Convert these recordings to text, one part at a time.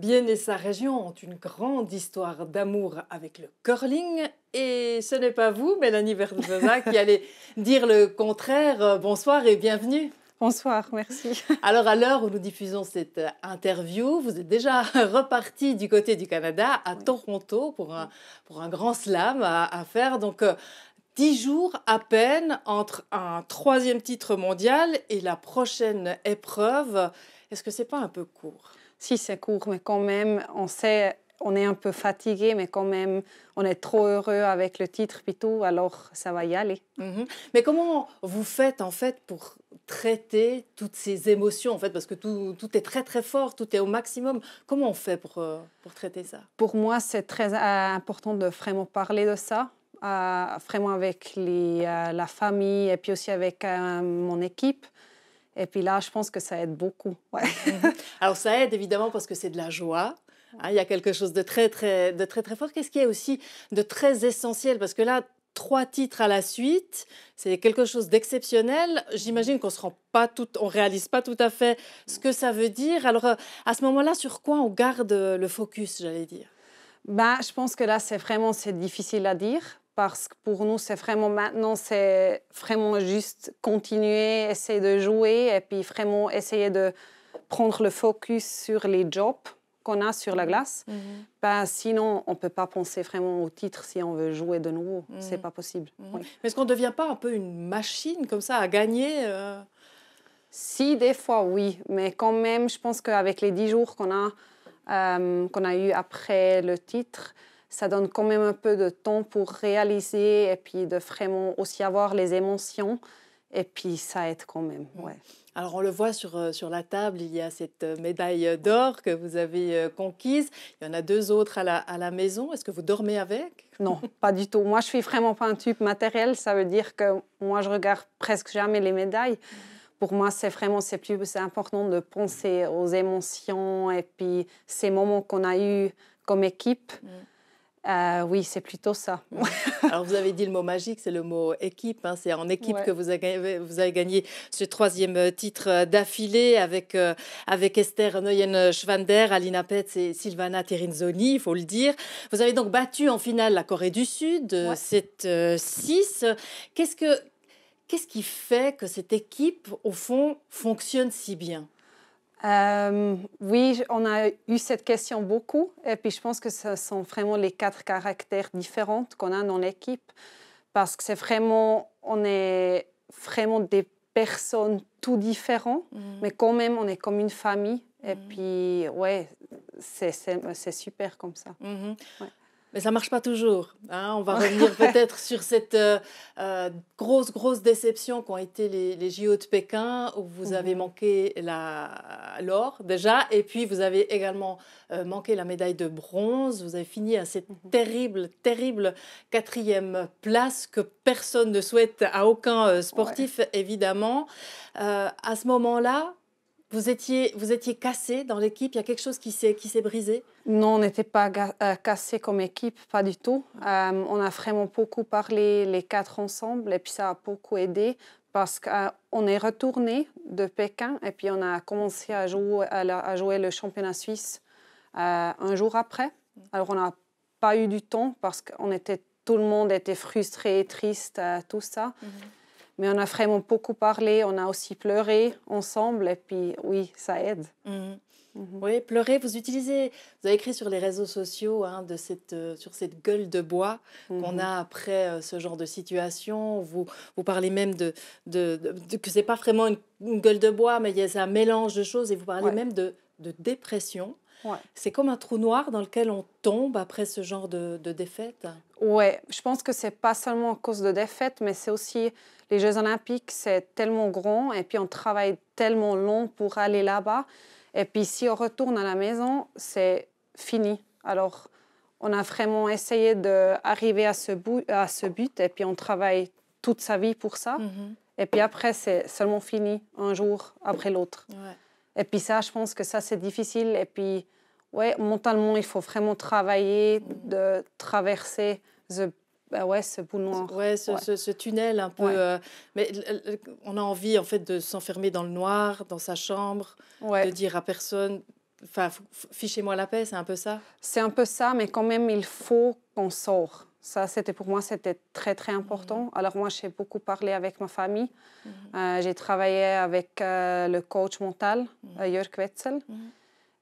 Bien et sa région ont une grande histoire d'amour avec le curling et ce n'est pas vous, Mélanie Verdeveza, qui allez dire le contraire. Bonsoir et bienvenue. Bonsoir, merci. Alors à l'heure où nous diffusons cette euh, interview, vous êtes déjà reparti du côté du Canada, à Toronto, pour un, pour un grand slam à, faire. Donc euh, dix jours à peine entre un troisième titre mondial et la prochaine épreuve. Est-ce que c'est pas un peu court si c'est court, mais quand même, on sait, on est un peu fatigué, mais quand même, on est trop heureux avec le titre, et tout, alors ça va y aller. Mhm. Mais comment vous faites, en fait, pour traiter toutes ces émotions, en fait, parce que tout, tout est très, très fort, tout est au maximum. Comment on fait pour, euh, pour traiter ça Pour moi, c'est très euh, important de vraiment parler de ça, euh, vraiment avec la famille et puis aussi avec mon équipe. Et puis là, je pense que ça aide beaucoup. Mhm. Alors ça aide évidemment parce que c'est de la joie. Hein, il y a quelque chose de très très de très très fort. Qu'est-ce qui est aussi de très essentiel parce que là, trois titres à la suite, c'est quelque chose d'exceptionnel. J'imagine qu'on se rend pas tout, on réalise pas tout à fait ce que ça veut dire. Alors euh, à ce moment-là, sur quoi on garde le focus, j'allais dire. Bah, je pense que là, c'est vraiment c'est difficile à dire parce que pour nous, c'est vraiment maintenant, c'est vraiment juste continuer, essayer de jouer et puis vraiment essayer de prendre le focus sur les jobs qu'on a sur la glace. Mhm. Ben, sinon, on ne peut pas penser vraiment au titre si on veut jouer de nouveau. Ce mhm. n'est C'est pas possible. Mhm. Mais est-ce qu'on ne devient pas un peu une machine comme ça à gagner euh? Si, des fois, oui. Mais quand même, je pense qu'avec les dix jours qu'on a, euh, qu'on a eu après le titre, ça donne quand même un peu de temps pour réaliser et puis de vraiment aussi avoir les émotions. Et puis ça aide quand même. Mm. Ouais. Alors on le voit sur, euh, sur la table, il y a cette euh, médaille euh, d'or que vous avez conquise. Il y en a deux autres à la, à la maison. Est-ce que vous dormez avec Non, pas du tout. Moi, je suis vraiment pas un type matériel. Ça veut dire que moi, je regarde presque jamais les médailles. Mm. Pour moi, c'est vraiment c'est plus c'est important de penser aux émotions et puis ces moments qu'on a eus comme équipe. Mm. Euh, oui, c'est plutôt ça. Alors, vous avez dit le mot magique, c'est le mot équipe. Hein, c'est en équipe que vous avez, gagné ce troisième euh, titre euh, d'affilée avec, Esther Neuen schwander Alina Petz et Silvana Tirinzoni, il faut le dire. Vous avez donc battu en finale la Corée du Sud, cette 7-6. Qu'est-ce qui fait que cette équipe, au fond, fonctionne si bien euh, oui, on a eu cette question beaucoup, et puis je pense que ce sont vraiment les quatre caractères différents qu'on a dans l'équipe, parce que c'est vraiment, on est vraiment des personnes tout différents, mm. mais quand même, on est comme une famille. Et mm. puis, ouais, c'est super comme ça. Mm-hmm. Mais ça marche pas toujours. Hein. On va revenir peut-être sur cette euh, euh, grosse, grosse déception qu'ont été les, les, JO de Pékin, où vous avez mhm. manqué l'or déjà, et puis vous avez également euh, manqué la médaille de bronze. Vous avez fini à cette mhm. terrible, terrible quatrième place que personne ne souhaite à aucun sportif, évidemment. à ce moment-là, vous étiez, vous étiez cassé dans l'équipe Il y a quelque chose qui s'est, qui s'est brisé Non, on n'était pas euh, cassé comme équipe, pas du tout. Euh, on a vraiment beaucoup parlé les quatre ensemble et puis ça a beaucoup aidé parce qu'on euh, est retourné de Pékin et puis on a commencé à jouer, à jouer le championnat suisse un jour après. Alors on n'a pas eu du temps parce que était tout le monde était frustré, triste, tout ça. Mm-hmm. Mais on a vraiment beaucoup parlé, on a aussi pleuré ensemble, et puis oui, ça aide. Mhm. Mhm. Oui, pleurer, vous utilisez, vous avez écrit sur les réseaux sociaux hein, de cette, euh, sur cette gueule de bois qu'on mhm. a après euh, ce genre de situation. Vous, vous parlez même de, de, que c'est pas vraiment une, gueule de bois, mais il y a un mélange de choses et vous parlez même de, de dépression. C'est comme un trou noir dans lequel on tombe après ce genre de, défaite. Oui, je pense que c'est pas seulement à cause de défaite, mais c'est aussi les Jeux Olympiques, c'est tellement grand et puis on travaille tellement long pour aller là-bas. Et puis si on retourne à la maison, c'est fini. Alors on a vraiment essayé d'arriver à, ce à ce but et puis on travaille toute sa vie pour ça. Mhm. Et puis après, c'est seulement fini, un jour après l'autre. Et puis ça, je pense que ça, c'est difficile. Et puis, ouais, mentalement, il faut vraiment travailler de traverser bah ce ouais, ce bout noir. Ouais, ce, tunnel un peu. Euh, mais on a envie en fait de s'enfermer dans le noir, dans sa chambre, de dire à personne, enfin, fichez-moi la paix, c'est un peu ça. C'est un peu ça, mais quand même, il faut qu'on sorte. Ça, c'était pour moi, c'était très très important. Mhm. Alors moi, j'ai beaucoup parlé avec ma famille. Mhm. Euh, j'ai travaillé avec euh, le coach mental, mhm. euh, Jörg Wetzel.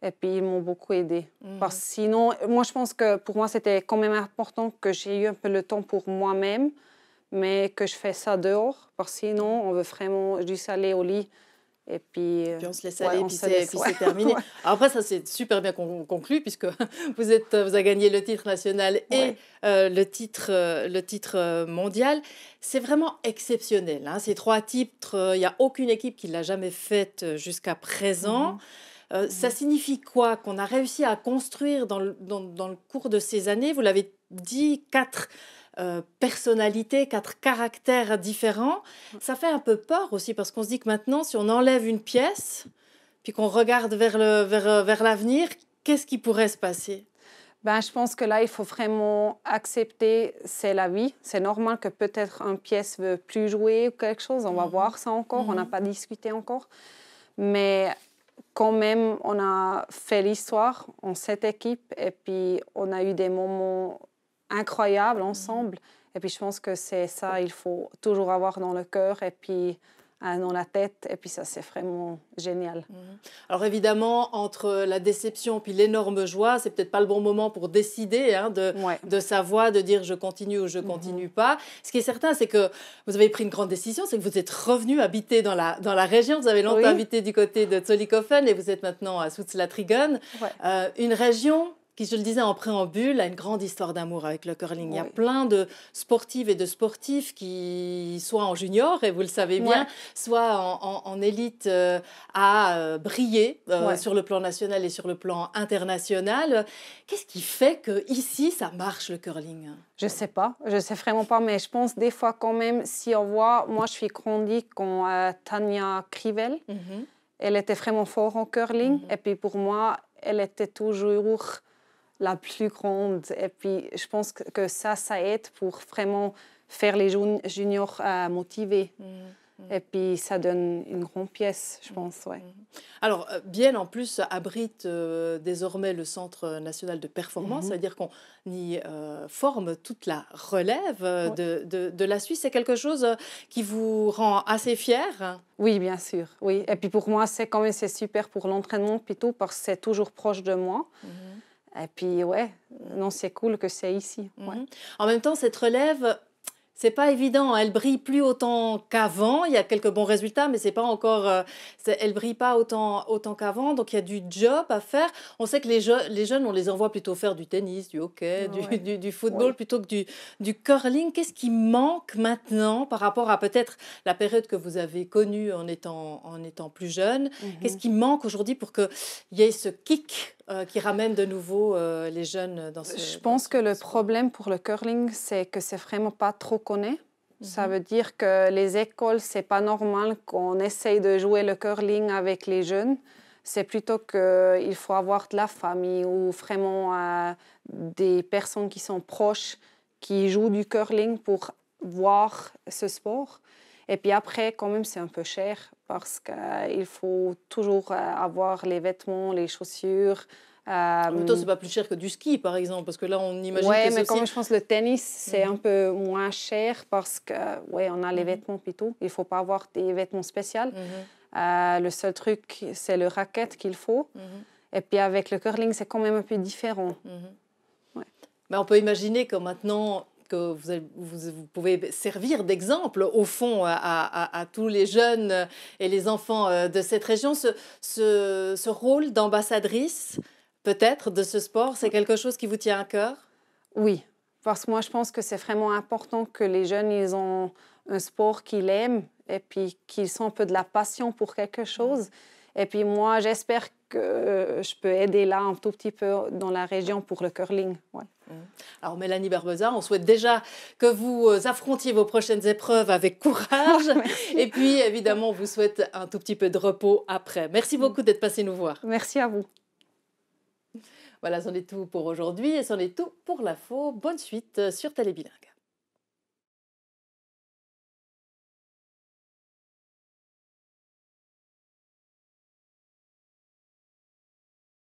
Et puis, ils m'ont beaucoup aidé. Parce que sinon, moi, je pense que pour moi, c'était quand même important que j'ai eu un peu le temps pour moi-même, mais que je fais ça dehors. Parce que sinon, on veut vraiment juste aller au lit et euh, puis, on se laisse aller, puis, c'est, terminé. après, ça c'est super bien qu'on conclu, puisque vous, êtes, vous avez gagné le titre national et euh, le, titre, euh, le titre mondial. C'est vraiment exceptionnel. Hein. Ces trois titres, il n'y a aucune équipe qui l'a jamais faite jusqu'à présent. Mhm. Ça mhm. signifie quoi Qu'on a réussi à construire dans dans le cours de ces années, vous l'avez dit, quatre euh, personnalités, quatre caractères différents. Ça fait un peu peur aussi parce qu'on se dit que maintenant, si on enlève une pièce, puis qu'on regarde vers, le, vers, euh, l'avenir, qu'est-ce qui pourrait se passer ben, je pense que là, il faut vraiment accepter, c'est la vie. C'est normal que peut-être une pièce veut plus jouer ou quelque chose. On va mhm. voir ça encore. On n'a mhm. pas discuté encore. Mais quand même, on a fait l'histoire en cette équipe et puis on a eu des moments incroyable mm. ensemble. Et puis je pense que c'est ça, il faut toujours avoir dans le cœur et puis euh, dans la tête. Et puis ça, c'est vraiment génial. Mm. Alors évidemment, entre la déception puis l'énorme joie, c'est peut-être pas le bon moment pour décider hein, de, de, sa voix, de dire je continue ou je mm-hmm. continue pas. Ce qui est certain, c'est que vous avez pris une grande décision, c'est que vous êtes revenu habiter dans la, dans la région. Vous avez longtemps habité du côté de Tzolikoffen et vous êtes maintenant à Soutzlatrigon euh, une région qui, je le disais en préambule, a une grande histoire d'amour avec le curling. Il y a plein de sportives et de sportifs qui, soit en junior, et vous le savez bien, soit en, en, élite, a euh, euh, brillé euh, sur le plan national et sur le plan international. Qu'est-ce qui fait que ici ça marche le curling Je sais pas, je sais vraiment pas, mais je pense des fois quand même, si on voit, moi je suis grandie quand Tania Crivel, mhm. elle était vraiment forte en curling, mhm. et puis pour moi, elle était toujours la plus grande. Et puis, je pense que, ça, ça aide pour vraiment faire les juniors euh, motivés. Mmh, mmh. Et puis ça donne une grande pièce, je pense. Ouais. Mmh, Alors, euh, Bienne, en plus, abrite euh, désormais le Centre national de performance, c'est-à-dire qu'on y forme toute la relève de, de, la Suisse. C'est quelque chose qui vous rend assez fier Oui, bien sûr. Oui. Et puis pour moi, c'est quand même super pour l'entraînement plutôt parce que c'est toujours proche de moi. Et puis, ouais, non, c'est cool que c'est ici. Mhm. En même temps, cette relève, c'est pas évident. Hein. Elle brille plus autant qu'avant. Il y a quelques bons résultats, mais c'est pas encore. Euh, elle brille pas autant autant qu'avant. Donc il y a du job à faire. On sait que les, jeunes, on les envoie plutôt faire du tennis, du hockey, du, football plutôt que du, curling. Qu'est-ce qui manque maintenant par rapport à peut-être la période que vous avez connue en étant en étant plus jeune mhm. Qu'est-ce qui manque aujourd'hui pour que y ait ce kick euh, qui ramène de nouveau euh, les jeunes dans ce... Je pense que le problème pour le curling, c'est que c'est vraiment pas trop connu. Ça mhm. veut dire que les écoles, c'est pas normal qu'on essaye de jouer le curling avec les jeunes. C'est plutôt qu'il faut avoir de la famille ou vraiment euh, des personnes qui sont proches, qui jouent du curling pour voir ce sport. Et puis après, quand même, c'est un peu cher parce qu'il euh, faut toujours euh, avoir les vêtements, les chaussures. En même temps, euh, c'est pas plus cher que du ski, par exemple, parce que là, on imagine. Oui, mais quand je pense que le tennis, c'est mhm. un peu moins cher parce que, ouais, on a les mhm. vêtements tout. Il faut pas avoir des vêtements spéciaux. Mhm. le seul truc, c'est le racket qu'il faut. Et puis avec le curling, c'est quand même un peu différent. Mais on peut imaginer que maintenant, que vous, vous, vous pouvez servir d'exemple, au fond, à, à, tous les jeunes et les enfants euh, de cette région. Ce, ce, ce rôle d'ambassadrice, peut-être, de ce sport, c'est quelque chose qui vous tient à cœur Oui, parce que moi, je pense que c'est vraiment important que les jeunes, ils ont un sport qu'ils aiment et puis qu'ils sont un peu de la passion pour quelque chose. Et puis moi, j'espère que je peux aider là un tout petit peu dans la région pour le curling. Mm. Alors Mélanie Barbeza, on souhaite déjà que vous euh, affrontiez vos prochaines épreuves avec courage. et puis évidemment, on vous souhaite un tout petit peu de repos après. Merci mm. beaucoup d'être passé nous voir. Merci à vous. Voilà, c'en est tout pour aujourd'hui et c'en est tout pour l'info. Bonne suite sur Télébilingue.